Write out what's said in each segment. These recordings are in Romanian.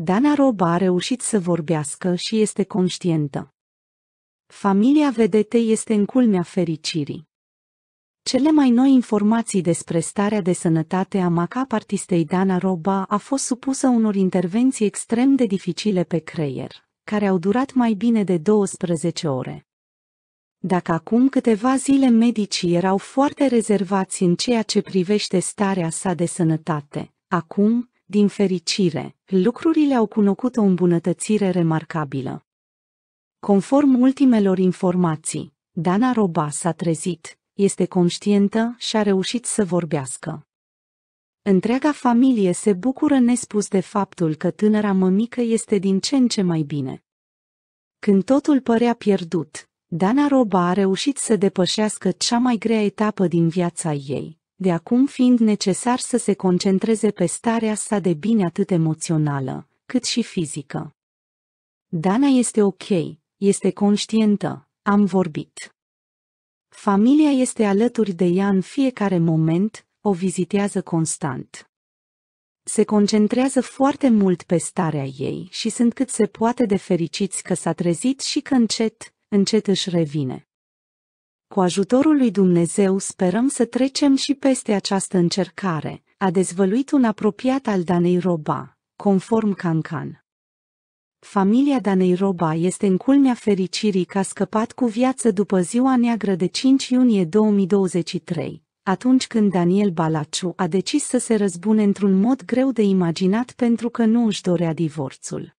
Dana Rob a reușit să vorbească și este conștientă. Familia vedetei este în culmea fericirii. Cele mai noi informații despre starea de sănătate a macap artistei Dana Roba a fost supusă unor intervenții extrem de dificile pe creier, care au durat mai bine de 12 ore. Dacă acum câteva zile medicii erau foarte rezervați în ceea ce privește starea sa de sănătate, acum, din fericire, lucrurile au cunoscut o îmbunătățire remarcabilă. Conform ultimelor informații, Dana Roba s-a trezit, este conștientă și a reușit să vorbească. Întreaga familie se bucură nespus de faptul că tânăra mămică este din ce în ce mai bine. Când totul părea pierdut, Dana Roba a reușit să depășească cea mai grea etapă din viața ei de acum fiind necesar să se concentreze pe starea sa de bine atât emoțională, cât și fizică. Dana este ok, este conștientă, am vorbit. Familia este alături de ea în fiecare moment, o vizitează constant. Se concentrează foarte mult pe starea ei și sunt cât se poate de fericiți că s-a trezit și că încet, încet își revine. Cu ajutorul lui Dumnezeu sperăm să trecem și peste această încercare, a dezvăluit un apropiat al Danei Roba, conform Cancan. Familia Danei Roba este în culmea fericirii că a scăpat cu viață după ziua neagră de 5 iunie 2023, atunci când Daniel Balaciu a decis să se răzbune într-un mod greu de imaginat pentru că nu își dorea divorțul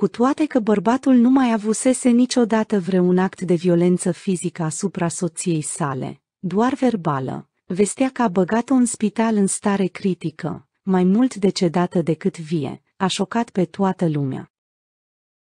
cu toate că bărbatul nu mai avusese niciodată vreun act de violență fizică asupra soției sale, doar verbală, vestea că a băgat-o în spital în stare critică, mai mult decedată decât vie, a șocat pe toată lumea.